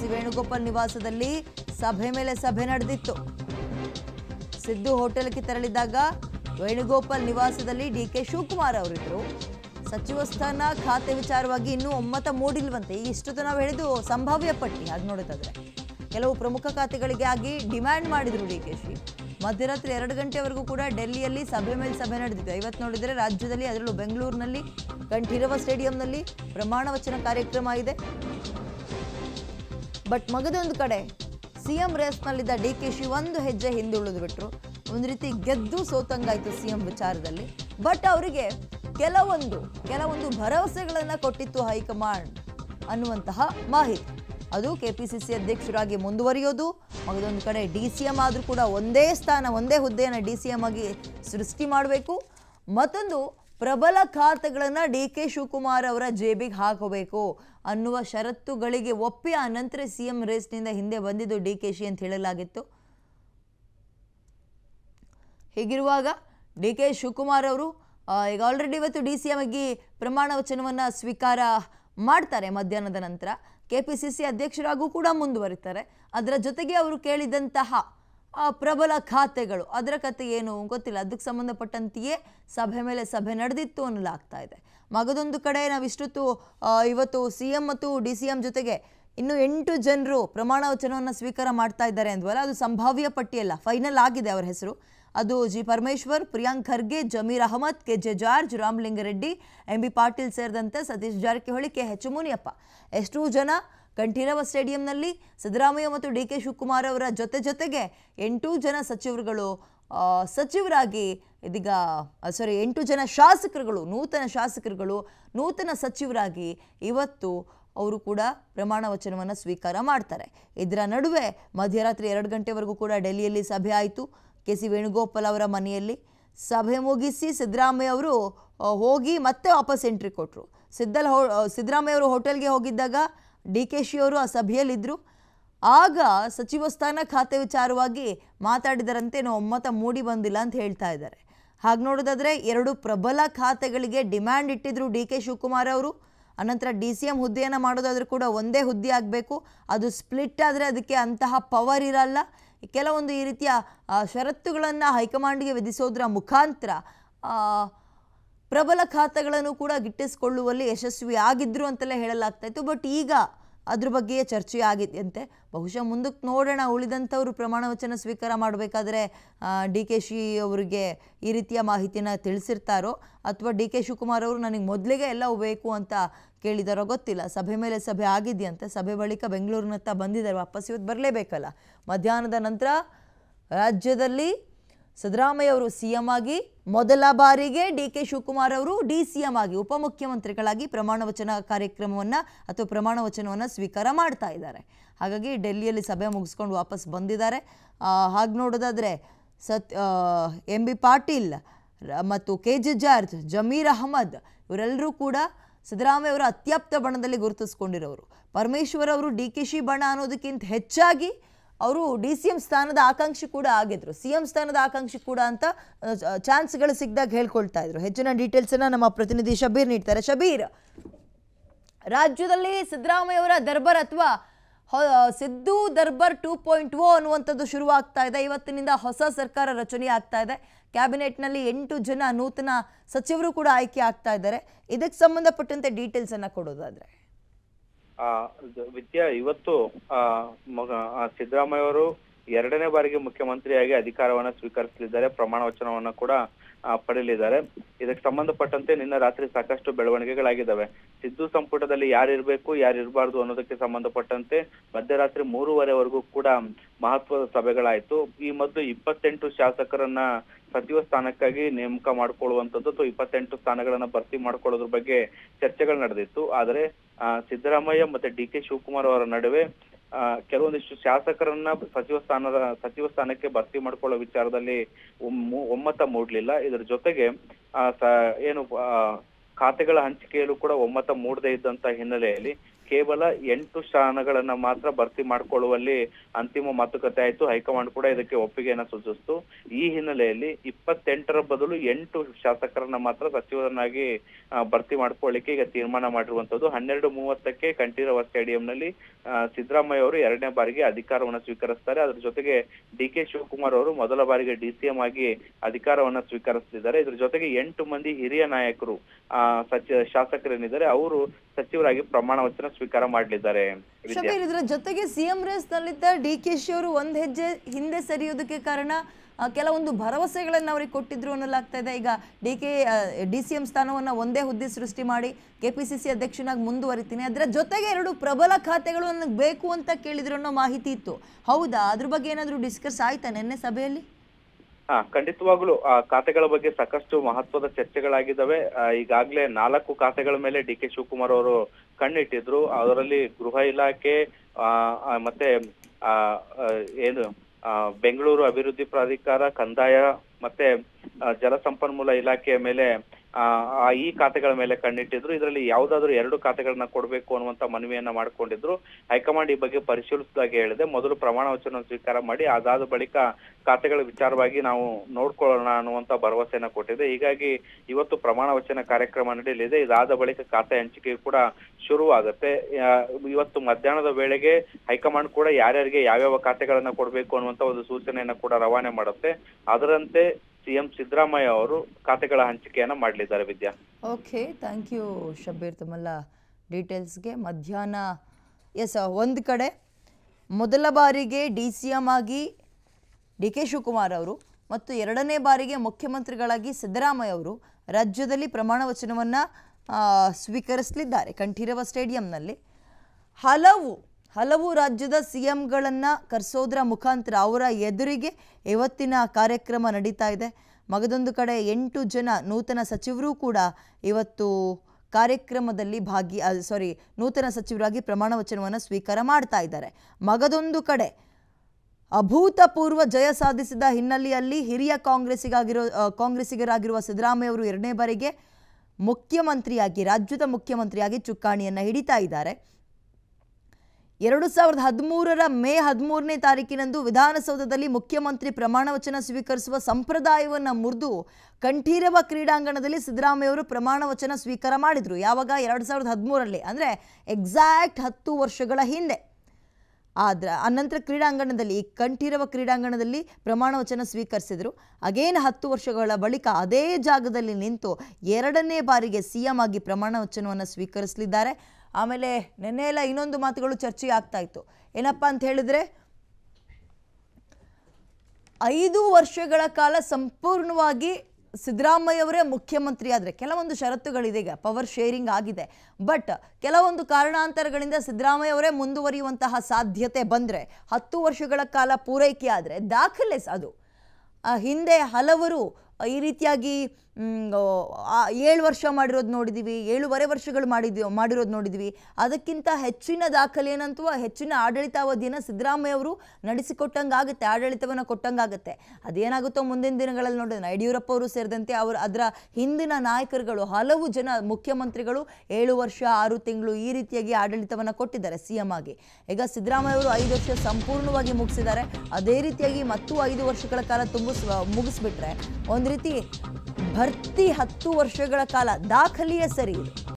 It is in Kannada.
ಸಿ ವೇಣುಗೋಪಾಲ್ ನಿವಾಸದಲ್ಲಿ ಸಭೆ ಮೇಲೆ ಸಭೆ ನಡೆದಿತ್ತು ಸಿದ್ದು ಹೋಟೆಲ್ಗೆ ತೆರಳಿದ್ದಾಗ ವೇಣುಗೋಪಾಲ್ ನಿವಾಸದಲ್ಲಿ ಡಿಕೆ ಶಿವಕುಮಾರ್ ಅವರಿದ್ದರು ಸಚಿವ ಸ್ಥಾನ ಖಾತೆ ವಿಚಾರವಾಗಿ ಇನ್ನೂ ಒಮ್ಮತ ಮೂಡಿಲ್ವಂತೆ ಇಷ್ಟೊತ್ತು ನಾವು ಹೇಳಿದ್ದು ಸಂಭಾವ್ಯ ಪಟ್ಟಿ ಹಾಗೆ ನೋಡೋದಾದ್ರೆ ಕೆಲವು ಪ್ರಮುಖ ಖಾತೆಗಳಿಗೆ ಆಗಿ ಡಿಮ್ಯಾಂಡ್ ಮಾಡಿದರು ಡಿ ಕೆ ಶಿ ಮಧ್ಯರಾತ್ರಿ ಎರಡು ಗಂಟೆವರೆಗೂ ಕೂಡ ಡೆಲ್ಲಿಯಲ್ಲಿ ಸಭೆ ಮೇಲೆ ಸಭೆ ನಡೆದಿತ್ತು ಇವತ್ತು ನೋಡಿದರೆ ರಾಜ್ಯದಲ್ಲಿ ಅದರಲ್ಲೂ ಬೆಂಗಳೂರಿನಲ್ಲಿ ಕಂಠೀರವ ಸ್ಟೇಡಿಯಂನಲ್ಲಿ ಪ್ರಮಾಣ ವಚನ ಕಾರ್ಯಕ್ರಮ ಇದೆ ಬಟ್ ಮಗದೊಂದು ಕಡೆ ಸಿ ಎಂ ರೇಸ್ನಲ್ಲಿದ್ದ ಡಿ ಕೆ ಶಿ ಒಂದು ಹೆಜ್ಜೆ ಹಿಂದುಳಿದು ಬಿಟ್ಟರು ಒಂದು ರೀತಿ ಗೆದ್ದು ಸೋತಂಗಾಯಿತು ಸಿ ಎಂ ವಿಚಾರದಲ್ಲಿ ಬಟ್ ಅವರಿಗೆ ಕೆಲವೊಂದು ಕೆಲವೊಂದು ಭರವಸೆಗಳನ್ನು ಕೊಟ್ಟಿತ್ತು ಹೈಕಮಾಂಡ್ ಅನ್ನುವಂತಹ ಮಾಹಿತಿ ಅದು ಕೆ ಪಿ ಸಿ ಸಿ ಅಧ್ಯಕ್ಷರಾಗಿ ಮುಂದುವರಿಯೋದು ಮಗದೊಂದು ಕಡೆ ಡಿ ಸಿ ಎಂ ಆದರೂ ಕೂಡ ಒಂದೇ ಸ್ಥಾನ ಒಂದೇ ಹುದ್ದೆಯನ್ನು ಡಿ ಸಿ ಎಂ ಆಗಿ ಸೃಷ್ಟಿ ಮಾಡಬೇಕು ಮತ್ತೊಂದು ಪ್ರಬಲ ಖಾತೆಗಳನ್ನು ಡಿ ಕೆ ಶಿವಕುಮಾರ್ ಅವರ ಜೇಬಿಗೆ ಹಾಕಬೇಕು ಅನ್ನುವ ಷರತ್ತುಗಳಿಗೆ ಒಪ್ಪಿ ಆ ನಂತರ ಸಿ ಎಂ ರೇಸ್ನಿಂದ ಹಿಂದೆ ಬಂದಿದ್ದು ಡಿ ಕೆ ಶಿ ಅಂತ ಹೇಳಲಾಗಿತ್ತು ಹೀಗಿರುವಾಗ ಡಿ ಕೆ ಶಿವಕುಮಾರ್ ಅವರು ಈಗ ಆಲ್ರೆಡಿ ಇವತ್ತು ಡಿ ಸಿ ಎಂ ಪ್ರಮಾಣ ವಚನವನ್ನು ಸ್ವೀಕಾರ ಮಾಡ್ತಾರೆ ಮಧ್ಯಾಹ್ನದ ನಂತರ ಕೆ ಪಿ ಸಿ ಸಿ ಅಧ್ಯಕ್ಷರಾಗೂ ಕೂಡ ಮುಂದುವರಿತಾರೆ ಅದರ ಜೊತೆಗೆ ಅವರು ಕೇಳಿದಂತಹ ಪ್ರಬಲ ಖಾತೆಗಳು ಅದರ ಕತೆ ಏನು ಗೊತ್ತಿಲ್ಲ ಅದಕ್ಕೆ ಸಂಬಂಧಪಟ್ಟಂತೆಯೇ ಸಭೆ ಮೇಲೆ ಸಭೆ ನಡೆದಿತ್ತು ಅನ್ನಲಾಗ್ತಾ ಇದೆ ಮಗದೊಂದು ಕಡೆ ನಾವು ಇಷ್ಟೊತ್ತು ಇವತ್ತು ಸಿ ಎಂ ಮತ್ತು ಡಿ ಸಿ ಎಂ ಜೊತೆಗೆ ಇನ್ನು ಎಂಟು ಜನರು ಪ್ರಮಾಣ ವಚನವನ್ನು ಸ್ವೀಕಾರ ಮಾಡ್ತಾ ಇದ್ದಾರೆ ಅಂದ್ವಲ್ಲ ಅದು ಸಂಭಾವ್ಯ ಪಟ್ಟಿಯಲ್ಲ ಫೈನಲ್ ಆಗಿದೆ ಅವರ ಹೆಸರು ಅದು G Parameshwar Priyank Kharge Zameer Ahmed K J George Ramalingareddy M B Patil ಸೇರಿದಂತೆ ಸತೀಶ್ ಜಾರಕಿಹೊಳಿ ಕೆ ಹೆಚ್ ಮುನಿಯಪ್ಪ ಎಷ್ಟು ಜನ ಕಂಠೀರವ ಸ್ಟೇಡಿಯಂನಲ್ಲಿ ಸಿದ್ದರಾಮಯ್ಯ ಮತ್ತು ಡಿ ಕೆ ಶಿವಕುಮಾರ್ ಅವರ ಜೊತೆ ಜೊತೆಗೆ ಎಂಟು ಜನ ಸಚಿವರುಗಳು ಸಚಿವರಾಗಿ ಇದೀಗ ಸಾರಿ ಎಂಟು ಜನ ಶಾಸಕರುಗಳು ನೂತನ ಶಾಸಕರುಗಳು ನೂತನ ಸಚಿವರಾಗಿ ಇವತ್ತು ಅವರು ಕೂಡ ಪ್ರಮಾಣ ವಚನವನ್ನು ಸ್ವೀಕಾರ ಮಾಡ್ತಾರೆ ಇದರ ನಡುವೆ ಮಧ್ಯರಾತ್ರಿ ಎರಡು ಗಂಟೆವರೆಗೂ ಕೂಡ ಡೆಲ್ಲಿಯಲ್ಲಿ ಸಭೆ ಆಯಿತು ಕೆ ಸಿ ವೇಣುಗೋಪಾಲ್ ಅವರ ಮನೆಯಲ್ಲಿ ಸಭೆ ಮುಗಿಸಿ ಸಿದ್ದರಾಮಯ್ಯ ಅವರು ಹೋಗಿ ಮತ್ತೆ ವಾಪಸ್ ಎಂಟ್ರಿ ಕೊಟ್ಟರು ಸಿದ್ದಲ್ ಹೋ ಸಿದ್ದರಾಮಯ್ಯ ಅವರು ಹೋಟೆಲ್ಗೆ ಹೋಗಿದ್ದಾಗ ಡಿ ಕೆ ಶಿ ಅವರು ಆ ಸಭೆಯಲ್ಲಿದ್ದರು ಆಗ ಸಚಿವ ಸ್ಥಾನ ಖಾತೆ ವಿಚಾರವಾಗಿ ನಾವು ಒಮ್ಮತ ಮೂಡಿ ಬಂದಿಲ್ಲ ಅಂತ ಹೇಳ್ತಾ ಇದ್ದಾರೆ ಹಾಗೆ ನೋಡೋದಾದರೆ ಎರಡು ಪ್ರಬಲ ಖಾತೆಗಳಿಗೆ ಡಿಮ್ಯಾಂಡ್ ಇಟ್ಟಿದ್ರು ಡಿ ಕೆ ಶಿವಕುಮಾರ್ ಅವರು ಅನಂತರ ಡಿ ಸಿ ಎಂ ಹುದ್ದೆಯನ್ನು ಮಾಡೋದಾದರೂ ಕೂಡ ಒಂದೇ ಹುದ್ದೆ ಆಗಬೇಕು ಅದು ಸ್ಪ್ಲಿಟ್ ಆದರೆ ಅದಕ್ಕೆ ಅಂತಹ ಪವರ್ ಇರಲ್ಲ ಕೆಲವೊಂದು ಈ ರೀತಿಯ ಷರತ್ತುಗಳನ್ನು ಹೈಕಮಾಂಡ್ಗೆ ವಿಧಿಸೋದ್ರ ಮುಖಾಂತರ ಪ್ರಬಲ ಖಾತೆಗಳನ್ನು ಕೂಡ ಗಿಟ್ಟಿಸಿಕೊಳ್ಳುವಲ್ಲಿ ಯಶಸ್ವಿ ಅಂತೆಲ್ಲ ಹೇಳಲಾಗ್ತಾ ಇತ್ತು ಬಟ್ ಈಗ ಅದ್ರ ಬಗ್ಗೆಯೇ ಚರ್ಚೆ ಆಗಿದೆಯಂತೆ ಬಹುಶಃ ಮುಂದಕ್ಕೆ ನೋಡೋಣ ಉಳಿದಂಥವರು ಪ್ರಮಾಣ ವಚನ ಸ್ವೀಕಾರ ಮಾಡಬೇಕಾದ್ರೆ ಡಿ ಕೆ ಶಿ ಅವರಿಗೆ ಈ ರೀತಿಯ ಮಾಹಿತಿನ ತಿಳಿಸಿರ್ತಾರೋ ಅಥವಾ ಡಿ ಕೆ ಶಿವಕುಮಾರ್ ಅವರು ನನಗೆ ಮೊದಲಿಗೆ ಎಲ್ಲ ಬೇಕು ಅಂತ ಕೇಳಿದಾರೋ ಗೊತ್ತಿಲ್ಲ ಸಭೆ ಮೇಲೆ ಸಭೆ ಆಗಿದೆಯಂತೆ ಸಭೆ ಬಳಿಕ ಬೆಂಗಳೂರಿನತ್ತ ಬಂದಿದ್ದಾರೆ ವಾಪಸ್ ಇವತ್ತು ಬರಲೇಬೇಕಲ್ಲ ಮಧ್ಯಾಹ್ನದ ನಂತರ ರಾಜ್ಯದಲ್ಲಿ ಸಿದ್ದರಾಮಯ್ಯ ಅವರು ಸಿ ಎಂ ಆಗಿ ಮೊದಲ ಬಾರಿಗೆ ಡಿ ಕೆ ಶಿವಕುಮಾರ್ ಅವರು ಡಿ ಸಿ ಎಂ ಆಗಿ ಉಪಮುಖ್ಯಮಂತ್ರಿಗಳಾಗಿ ಪ್ರಮಾಣ ವಚನ ಕಾರ್ಯಕ್ರಮವನ್ನು ಅಥವಾ ಪ್ರಮಾಣ ವಚನವನ್ನು ಸ್ವೀಕಾರ ಮಾಡ್ತಾ ಇದ್ದಾರೆ ಹಾಗಾಗಿ ಡೆಲ್ಲಿಯಲ್ಲಿ ಸಭೆ ಮುಗಿಸ್ಕೊಂಡು ವಾಪಸ್ ಬಂದಿದ್ದಾರೆ ಹಾಗೆ ನೋಡೋದಾದರೆ ಸತ್ ಎಂ ಬಿ ಪಾಟೀಲ್ ಮತ್ತು ಕೆ ಜೆ ಜಾರ್ಜ್ ಜಮೀರ್ ಅಹಮದ್ ಇವರೆಲ್ಲರೂ ಕೂಡ ಸಿದ್ದರಾಮಯ್ಯ ಅವರ ಅತ್ಯಪ್ತ ಬಣದಲ್ಲಿ ಗುರುತಿಸ್ಕೊಂಡಿರೋರು ಪರಮೇಶ್ವರ್ ಅವರು ಡಿ ಕೆ ಶಿ ಬಣ ಅನ್ನೋದಕ್ಕಿಂತ ಹೆಚ್ಚಾಗಿ ಅವರು ಡಿ ಸಿ ಎಂ ಸ್ಥಾನದ ಆಕಾಂಕ್ಷಿ ಕೂಡ ಆಗಿದ್ರು ಸಿ ಎಂ ಸ್ಥಾನದ ಆಕಾಂಕ್ಷಿ ಕೂಡ ಅಂತ ಚಾನ್ಸ್ಗಳು ಸಿಗ್ದಾಗ ಹೇಳ್ಕೊಳ್ತಾ ಇದ್ರು ಹೆಚ್ಚಿನ ಡೀಟೇಲ್ಸನ್ನು ನಮ್ಮ ಪ್ರತಿನಿಧಿ ಶಬೀರ್ ನೀಡ್ತಾರೆ ಶಬೀರ್ ರಾಜ್ಯದಲ್ಲಿ ಸಿದ್ದರಾಮಯ್ಯ ಅವರ ದರ್ಬಾರ್ ಅಥವಾ ಸಿದ್ದು ದರ್ಬಾರ್ ಟೂ ಪಾಯಿಂಟ್ ಓ ಅನ್ನುವಂಥದ್ದು ಶುರುವಾಗ್ತಾ ಇದೆ ಇವತ್ತಿನಿಂದ ಹೊಸ ಸರ್ಕಾರ ರಚನೆ ಆಗ್ತಾ ಇದೆ ಕ್ಯಾಬಿನೆಟ್ನಲ್ಲಿ ಎಂಟು ಜನ ನೂತನ ಸಚಿವರು ಕೂಡ ಆಯ್ಕೆ ಆಗ್ತಾ ಇದ್ದಾರೆ ಇದಕ್ಕೆ ಸಂಬಂಧಪಟ್ಟಂತೆ ಡೀಟೇಲ್ಸನ್ನು ಕೊಡೋದಾದರೆ ಆ ವಿದ್ಯಾ ಇವತ್ತು ಆ ಸಿದ್ದರಾಮಯ್ಯ ಅವರು ಎರಡನೇ ಬಾರಿಗೆ ಮುಖ್ಯಮಂತ್ರಿಯಾಗಿ ಅಧಿಕಾರವನ್ನ ಸ್ವೀಕರಿಸಲಿದ್ದಾರೆ ಪ್ರಮಾಣ ವಚನವನ್ನ ಕೂಡ ಪಡೆಯಲಿದ್ದಾರೆ ಇದಕ್ಕೆ ಸಂಬಂಧಪಟ್ಟಂತೆ ನಿನ್ನ ರಾತ್ರಿ ಸಾಕಷ್ಟು ಬೆಳವಣಿಗೆಗಳಾಗಿದ್ದಾವೆ ಸಿದ್ದು ಸಂಪುಟದಲ್ಲಿ ಯಾರಿರ್ಬೇಕು ಯಾರಿರ್ಬಾರ್ದು ಅನ್ನೋದಕ್ಕೆ ಸಂಬಂಧಪಟ್ಟಂತೆ ಮಧ್ಯರಾತ್ರಿ ಮೂರುವರೆವರೆಗೂ ಕೂಡ ಮಹತ್ವದ ಸಭೆಗಳಾಯ್ತು ಈ ಮೊದಲು ಇಪ್ಪತ್ತೆಂಟು ಶಾಸಕರನ್ನ ಸಚಿವ ಸ್ಥಾನಕ್ಕಾಗಿ ನೇಮಕ ಮಾಡ್ಕೊಳ್ಳುವಂತದ್ದು ಅಥವಾ ಇಪ್ಪತ್ತೆಂಟು ಸ್ಥಾನಗಳನ್ನ ಭರ್ತಿ ಮಾಡ್ಕೊಳ್ಳೋದ್ರ ಬಗ್ಗೆ ಚರ್ಚೆಗಳು ನಡೆದಿತ್ತು ಆದರೆ ಸಿದ್ದರಾಮಯ್ಯ ಮತ್ತೆ ಡಿ ಕೆ ಶಿವಕುಮಾರ್ ಅವರ ನಡುವೆ ಕೆಲವೊಂದಿಷ್ಟು ಶಾಸಕರನ್ನ ಸಚಿವ ಸ್ಥಾನದ ಸಚಿವ ಸ್ಥಾನಕ್ಕೆ ಭರ್ತಿ ಮಾಡ್ಕೊಳ್ಳೋ ವಿಚಾರದಲ್ಲಿ ಒಮ್ಮತ ಮೂಡ್ಲಿಲ್ಲ ಇದರ ಜೊತೆಗೆ ಏನು ಖಾತೆಗಳ ಹಂಚಿಕೆಯಲ್ಲೂ ಕೂಡ ಒಮ್ಮತ ಮೂಡದೇ ಇದ್ದಂತ ಹಿನ್ನೆಲೆಯಲ್ಲಿ ಕೇವಲ ಎಂಟು ಸ್ಥಾನಗಳನ್ನ ಮಾತ್ರ ಭರ್ತಿ ಮಾಡಿಕೊಳ್ಳುವಲ್ಲಿ ಅಂತಿಮ ಮಾತುಕತೆ ಆಯಿತು ಹೈಕಮಾಂಡ್ ಕೂಡ ಇದಕ್ಕೆ ಒಪ್ಪಿಗೆಯನ್ನು ಸೂಚಿಸಿತು ಈ ಹಿನ್ನೆಲೆಯಲ್ಲಿ ಇಪ್ಪತ್ತೆಂಟರ ಬದಲು ಎಂಟು ಶಾಸಕರನ್ನ ಮಾತ್ರ ಸಚಿವರನ್ನಾಗಿ ಭರ್ತಿ ಮಾಡ್ಕೊಳ್ಳಿಕ್ಕೆ ಈಗ ತೀರ್ಮಾನ ಮಾಡಿರುವಂತದ್ದು ಹನ್ನೆರಡು ಮೂವತ್ತಕ್ಕೆ ಕಂಠೀರವ ಸ್ಟೇಡಿಯಂನಲ್ಲಿ ಸಿದ್ದರಾಮಯ್ಯ ಅವರು ಎರಡನೇ ಬಾರಿಗೆ ಅಧಿಕಾರವನ್ನ ಸ್ವೀಕರಿಸ್ತಾರೆ ಅದ್ರ ಜೊತೆಗೆ ಡಿ ಕೆ ಶಿವಕುಮಾರ್ ಅವರು ಮೊದಲ ಬಾರಿಗೆ ಡಿ ಸಿ ಎಂ ಆಗಿ ಅಧಿಕಾರವನ್ನ ಸ್ವೀಕರಿಸಲಿದ್ದಾರೆ ಇದ್ರ ಜೊತೆಗೆ ಎಂಟು ಮಂದಿ ಹಿರಿಯ ನಾಯಕರು ಸಚಿವ ಶಾಸಕರೇನಿದ್ದಾರೆ ಅವರು ಸಚಿವರಾಗಿ ಪ್ರಮಾಣ ವಚನ ಸ್ವೀಕಾರ ಮಾಡಲಿದ್ದಾರೆ ಇದರ ಜೊತೆಗೆ ಸಿಎಂ ರೇಸ್ ನಲ್ಲಿದ್ದ ಡಿ ಕೆ ಶಿ ಅವರು ಒಂದ್ ಹೆಜ್ಜೆ ಹಿಂದೆ ಸರಿಯುವುದಕ್ಕೆ ಕಾರಣ ಕೆಲವೊಂದು ಭರವಸೆಗಳನ್ನ ಅವರಿಗೆ ಕೊಟ್ಟಿದ್ರು ಅನ್ನಲಾಗ್ತಾ ಇದೆ ಈಗ D K D C M ಒಂದೇ ಹುದ್ದೆ ಸೃಷ್ಟಿ ಮಾಡಿ ಕೆಪಿಸಿಸಿ ಅಧ್ಯಕ್ಷನಾಗಿ ಮುಂದುವರಿತೀನಿ ಅದರ ಜೊತೆಗೆ ಎರಡು ಪ್ರಬಲ ಖಾತೆಗಳು ನನಗೆ ಬೇಕು ಅಂತ ಕೇಳಿದ್ರು ಅನ್ನೋ ಮಾಹಿತಿ ಇತ್ತು ಹೌದಾ ಅದ್ರ ಬಗ್ಗೆ ಏನಾದರೂ ಡಿಸ್ಕಸ್ ಆಯ್ತಾ ನಿನ್ನೆ ಸಭೆಯಲ್ಲಿ ಹಾ ಖಂಡಿತವಾಗ್ಲೂ ಆ ಖಾತೆಗಳ ಬಗ್ಗೆ ಸಾಕಷ್ಟು ಮಹತ್ವದ ಚರ್ಚೆಗಳಾಗಿದ್ದಾವೆ ಈಗಾಗ್ಲೇ ನಾಲ್ಕು ಖಾತೆಗಳ ಮೇಲೆ ಡಿ ಕೆ ಶಿವಕುಮಾರ್ ಅವರು ಕಣ್ಣಿಟ್ಟಿದ್ರು ಅದರಲ್ಲಿ ಗೃಹ ಇಲಾಖೆ ಮತ್ತೆ ಏನು ಬೆಂಗಳೂರು ಅಭಿವೃದ್ಧಿ ಪ್ರಾಧಿಕಾರ ಕಂದಾಯ ಮತ್ತೆ ಜಲಸಂಪನ್ಮೂಲ ಇಲಾಖೆಯ ಮೇಲೆ ಈ ಖಾತೆಗಳ ಮೇಲೆ ಕಣ್ಣಿಟ್ಟಿದ್ರು ಇದರಲ್ಲಿ ಯಾವ್ದಾದ್ರು ಎರಡು ಖಾತೆಗಳನ್ನ ಕೊಡಬೇಕು ಅನ್ನುವಂತ ಮನವಿಯನ್ನ ಮಾಡ್ಕೊಂಡಿದ್ರು ಹೈಕಮಾಂಡ್ ಈ ಬಗ್ಗೆ ಪರಿಶೀಲಿಸಿದಾಗೆ ಹೇಳಿದೆ ಮೊದಲು ಪ್ರಮಾಣ ವಚನ ಸ್ವೀಕಾರ ಮಾಡಿ ಅದಾದ ಬಳಿಕ ಖಾತೆಗಳ ವಿಚಾರವಾಗಿ ನಾವು ನೋಡ್ಕೊಳ್ಳೋಣ ಅನ್ನುವಂತ ಭರವಸೆಯನ್ನ ಕೊಟ್ಟಿದೆ ಹೀಗಾಗಿ ಇವತ್ತು ಪ್ರಮಾಣ ವಚನ ಕಾರ್ಯಕ್ರಮ ನಡೆಯಲಿದೆ ಇದಾದ ಬಳಿಕ ಖಾತೆ ಹಂಚಿಕೆ ಕೂಡ ಶುರುವಾಗುತ್ತೆ ಇವತ್ತು ಮಧ್ಯಾಹ್ನದ ವೇಳೆಗೆ ಹೈಕಮಾಂಡ್ ಕೂಡ ಯಾರ್ಯಾರಿಗೆ ಯಾವ್ಯಾವ ಖಾತೆಗಳನ್ನ ಕೊಡಬೇಕು ಅನ್ನುವಂತ ಒಂದು ಸೂಚನೆಯನ್ನ ಕೂಡ ರವಾನೆ ಮಾಡುತ್ತೆ ಅದರಂತೆ ಸಿಎಂ ಸಿದ್ದರಾಮಯ್ಯ ಅವರು ಖಾತೆಗಳ ಹಂಚಿಕೆಯನ್ನು ಮಾಡಲಿದ್ದಾರೆ Vidya okay thank you Shabbir ತಮಲ್ಲ ಡೀಟೇಲ್ಸ್ಗೆ ಮಧ್ಯಾಹ್ನ ಎಸ್ ಒಂದು ಕಡೆ ಮೊದಲ ಬಾರಿಗೆ ಡಿ ಸಿ ಎಂ ಆಗಿ ಡಿ ಕೆ ಶಿವಕುಮಾರ್ ಅವರು ಮತ್ತು ಎರಡನೇ ಬಾರಿಗೆ ಮುಖ್ಯಮಂತ್ರಿಗಳಾಗಿ ಸಿದ್ದರಾಮಯ್ಯ ಅವರು ರಾಜ್ಯದಲ್ಲಿ ಪ್ರಮಾಣ ವಚನವನ್ನು ಸ್ವೀಕರಿಸಲಿದ್ದಾರೆ ಕಂಠೀರವ ಸ್ಟೇಡಿಯಂನಲ್ಲಿ ಹಲವು ಹಲವು ರಾಜ್ಯದ ಸಿಎಂಗಳನ್ನು ಕರೆಸೋದ್ರ ಮುಖಾಂತರ ಅವರ ಎದುರಿಗೆ ಇವತ್ತಿನ ಕಾರ್ಯಕ್ರಮ ನಡೀತಾ ಇದೆ ಮಗದೊಂದು ಕಡೆ ಎಂಟು ಜನ ನೂತನ ಸಚಿವರು ಕೂಡ ಇವತ್ತು ಕಾರ್ಯಕ್ರಮದಲ್ಲಿ ಭಾಗಿ ಸಾರಿ ನೂತನ ಸಚಿವರಾಗಿ ಪ್ರಮಾಣ ವಚನವನ್ನು ಸ್ವೀಕಾರ ಮಾಡ್ತಾ ಇದ್ದಾರೆ ಮಗದೊಂದು ಕಡೆ ಅಭೂತಪೂರ್ವ ಜಯ ಸಾಧಿಸಿದ ಹಿನ್ನೆಲೆಯಲ್ಲಿ ಹಿರಿಯ ಕಾಂಗ್ರೆಸ್ಸಿಗಾಗಿರೋ ಕಾಂಗ್ರೆಸ್ಸಿಗರಾಗಿರುವ ಸಿದ್ದರಾಮಯ್ಯ ಅವರು ಎರಡನೇ ಬಾರಿಗೆ ಮುಖ್ಯಮಂತ್ರಿಯಾಗಿ ರಾಜ್ಯದ ಮುಖ್ಯಮಂತ್ರಿಯಾಗಿ ಚುಕ್ಕಾಣಿಯನ್ನು ಹಿಡಿತಾ ಇದ್ದಾರೆ ಎರಡು ಸಾವಿರದ ಹದಿಮೂರರ ಮೇ ಹದಿಮೂರನೇ ತಾರೀಕಿನಂದು ವಿಧಾನಸೌಧದಲ್ಲಿ ಮುಖ್ಯಮಂತ್ರಿ ಪ್ರಮಾಣ ವಚನ ಸ್ವೀಕರಿಸುವ ಸಂಪ್ರದಾಯವನ್ನು ಮುರಿದು ಕಂಠೀರವ ಕ್ರೀಡಾಂಗಣದಲ್ಲಿ ಸಿದ್ದರಾಮಯ್ಯವರು ಪ್ರಮಾಣ ವಚನ ಸ್ವೀಕಾರ ಮಾಡಿದರು ಯಾವಾಗ ಎರಡು ಸಾವಿರದ ಹದಿಮೂರರಲ್ಲಿ ಅಂದರೆ ಎಕ್ಸಾಕ್ಟ್ ಹತ್ತು ವರ್ಷಗಳ ಹಿಂದೆ ಆದ್ರ ಅನಂತರ ಕ್ರೀಡಾಂಗಣದಲ್ಲಿ ಈ ಕಂಠೀರವ ಕ್ರೀಡಾಂಗಣದಲ್ಲಿ ಪ್ರಮಾಣ ವಚನ ಸ್ವೀಕರಿಸಿದರು ಅಗೇನ್ ಹತ್ತು ವರ್ಷಗಳ ಬಳಿಕ ಅದೇ ಜಾಗದಲ್ಲಿ ನಿಂತು ಎರಡನೇ ಬಾರಿಗೆ ಸಿ ಎಂ ಆಗಿ ಪ್ರಮಾಣ ವಚನವನ್ನು ಸ್ವೀಕರಿಸಲಿದ್ದಾರೆ ಆಮೇಲೆ ನೆನ್ನೆ ಎಲ್ಲ ಇನ್ನೊಂದು ಮಾತುಗಳು ಚರ್ಚೆ ಆಗ್ತಾ ಇತ್ತು ಏನಪ್ಪ ಅಂತ ಹೇಳಿದ್ರೆ ಐದು ವರ್ಷಗಳ ಕಾಲ ಸಂಪೂರ್ಣವಾಗಿ ಸಿದ್ದರಾಮಯ್ಯವರೇ ಮುಖ್ಯಮಂತ್ರಿ ಆದರೆ ಕೆಲವೊಂದು ಷರತ್ತುಗಳಿದೆ ಈಗ ಪವರ್ ಶೇರಿಂಗ್ ಆಗಿದೆ ಬಟ್ ಕೆಲವೊಂದು ಕಾರಣಾಂತರಗಳಿಂದ ಸಿದ್ದರಾಮಯ್ಯವರೇ ಮುಂದುವರಿಯುವಂತಹ ಸಾಧ್ಯತೆ ಬಂದರೆ ಹತ್ತು ವರ್ಷಗಳ ಕಾಲ ಪೂರೈಕೆ ಆದರೆ ದಾಖಲೆ ಅದು ಹಿಂದೆ ಹಲವರು ಈ ರೀತಿಯಾಗಿ ಏಳು ವರ್ಷ ಮಾಡಿರೋದು ನೋಡಿದ್ದೀವಿ ಏಳುವರೆ ವರ್ಷಗಳು ಮಾಡಿದ್ವಿ ಮಾಡಿರೋದು ನೋಡಿದ್ವಿ ಅದಕ್ಕಿಂತ ಹೆಚ್ಚಿನ ದಾಖಲೆಯನ್ನಂತೂ ಹೆಚ್ಚಿನ ಆಡಳಿತಾವಧಿಯನ್ನು ಸಿದ್ದರಾಮಯ್ಯ ಅವರು ನಡೆಸಿಕೊಟ್ಟಂಗೆ ಆಗುತ್ತೆ ಆಡಳಿತವನ್ನು ಕೊಟ್ಟಂಗಾಗುತ್ತೆ ಅದೇನಾಗುತ್ತೋ ಮುಂದಿನ ದಿನಗಳಲ್ಲಿ ನೋಡೋಣ ಯಡಿಯೂರಪ್ಪ ಅವರು ಸೇರಿದಂತೆ ಅವರು ಅದರ ಹಿಂದಿನ ನಾಯಕರುಗಳು ಹಲವು ಜನ ಮುಖ್ಯಮಂತ್ರಿಗಳು ಏಳು ವರ್ಷ ಆರು ತಿಂಗಳು ಈ ರೀತಿಯಾಗಿ ಆಡಳಿತವನ್ನು ಕೊಟ್ಟಿದ್ದಾರೆ ಸಿ ಎಂ ಆಗಿ ಈಗ ಸಿದ್ದರಾಮಯ್ಯ ಅವರು ಐದು ವರ್ಷ ಸಂಪೂರ್ಣವಾಗಿ ಮುಗಿಸಿದ್ದಾರೆ ಅದೇ ರೀತಿಯಾಗಿ ಮತ್ತೂ ಐದು ವರ್ಷಗಳ ಕಾಲ ತುಂಬಿಸ್ ಮುಗಿಸ್ಬಿಟ್ರೆ ಒಂದು भर्ती 10 वर्षाಗಳ ಕಾಲ ದಾಖलीय ಸರಿರು